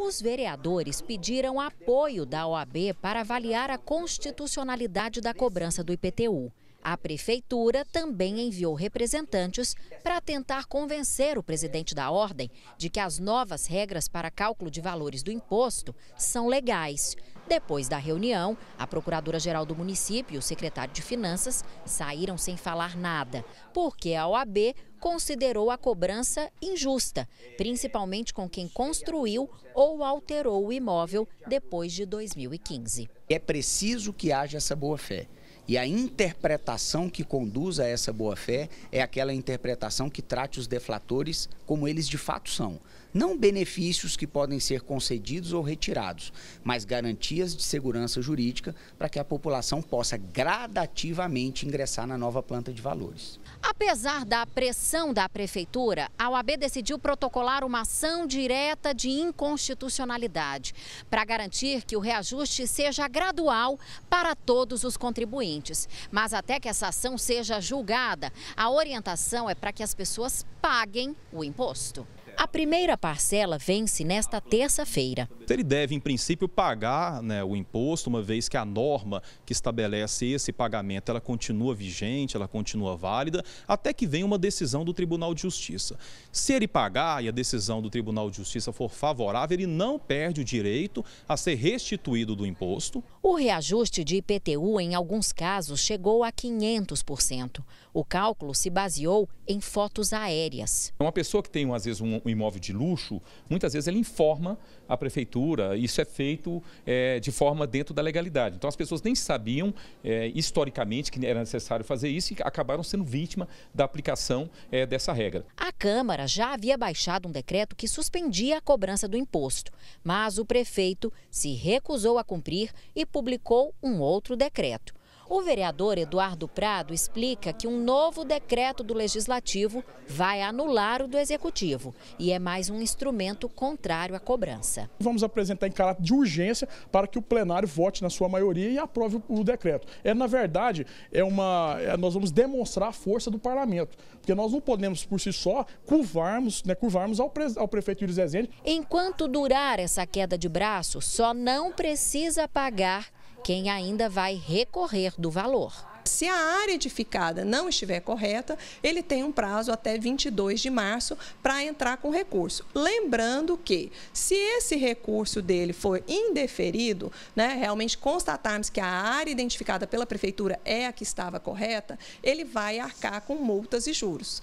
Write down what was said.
Os vereadores pediram apoio da OAB para avaliar a constitucionalidade da cobrança do IPTU. A prefeitura também enviou representantes para tentar convencer o presidente da ordem de que as novas regras para cálculo de valores do imposto são legais. Depois da reunião, a procuradora-geral do município e o secretário de Finanças saíram sem falar nada, porque a OAB considerou a cobrança injusta, principalmente com quem construiu ou alterou o imóvel depois de 2015. É preciso que haja essa boa-fé. E a interpretação que conduz a essa boa-fé é aquela interpretação que trate os deflatores como eles de fato são. Não benefícios que podem ser concedidos ou retirados, mas garantias de segurança jurídica para que a população possa gradativamente ingressar na nova planta de valores. Apesar da pressão da Prefeitura, a OAB decidiu protocolar uma ação direta de inconstitucionalidade para garantir que o reajuste seja gradual para todos os contribuintes clientes. Mas até que essa ação seja julgada, a orientação é para que as pessoas paguem o imposto. A primeira parcela vence nesta terça-feira. Ele deve, em princípio, pagar né, o imposto, uma vez que a norma que estabelece esse pagamento ela continua vigente, ela continua válida, até que venha uma decisão do Tribunal de Justiça. Se ele pagar e a decisão do Tribunal de Justiça for favorável, ele não perde o direito a ser restituído do imposto. O reajuste de IPTU, em alguns casos, chegou a 500%. O cálculo se baseou em fotos aéreas. Uma pessoa que tem, às vezes, um um imóvel de luxo, muitas vezes ele informa a prefeitura, isso é feito é, de forma dentro da legalidade. Então as pessoas nem sabiam é, historicamente que era necessário fazer isso e acabaram sendo vítima da aplicação é, dessa regra. A Câmara já havia baixado um decreto que suspendia a cobrança do imposto, mas o prefeito se recusou a cumprir e publicou um outro decreto. O vereador Eduardo Prado explica que um novo decreto do Legislativo vai anular o do Executivo e é mais um instrumento contrário à cobrança. Vamos apresentar em caráter de urgência para que o plenário vote na sua maioria e aprove o decreto. É, na verdade, é uma, é, nós vamos demonstrar a força do parlamento, porque nós não podemos, por si só, curvarmos, né, curvarmos ao, pre, ao prefeito Iris Rezende. Enquanto durar essa queda de braço, só não precisa pagar quem ainda vai recorrer do valor. Se a área edificada não estiver correta, ele tem um prazo até 22 de março para entrar com recurso. Lembrando que, se esse recurso dele for indeferido, né, realmente constatarmos que a área identificada pela prefeitura é a que estava correta, ele vai arcar com multas e juros.